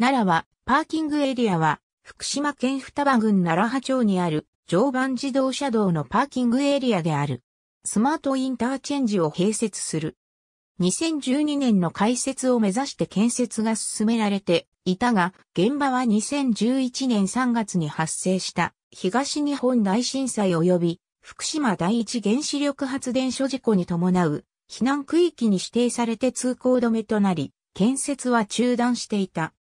奈良は、パーキングエリアは、福島県双葉郡奈良波町にある、常磐自動車道のパーキングエリアである。スマートインターチェンジを併設する。2012年の開設を目指して建設が進められていたが、現場は2011年3月に発生した東日本大震災及び福島第一原子力発電所事故に伴う避難区域に指定されて通行止めとなり、建設は中断していた。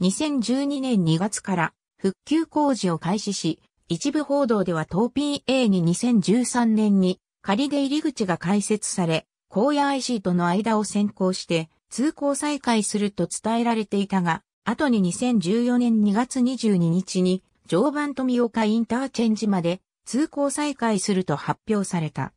2012年2月から復旧工事を開始し、一部報道では東 PA に2013年に仮で入り口が開設され、荒野 IC との間を先行して通行再開すると伝えられていたが、後に2014年2月22日に常磐富岡インターチェンジまで通行再開すると発表された。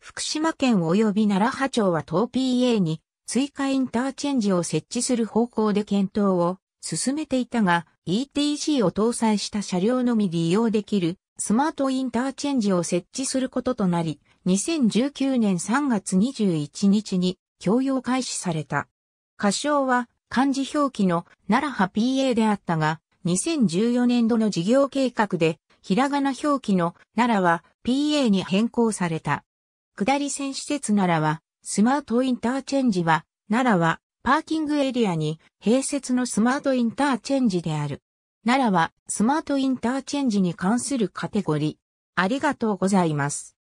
福島県及び奈良波町は東 PA に追加インターチェンジを設置する方向で検討を進めていたが、ETC を搭載した車両のみ利用できるスマートインターチェンジを設置することとなり、2019年3月21日に供用開始された。仮称は漢字表記の奈良派 PA であったが、2014年度の事業計画で、ひらがな表記の奈良は PA に変更された。下り線施設奈良は、スマートインターチェンジは、奈良はパーキングエリアに併設のスマートインターチェンジである。奈良はスマートインターチェンジに関するカテゴリー。ありがとうございます。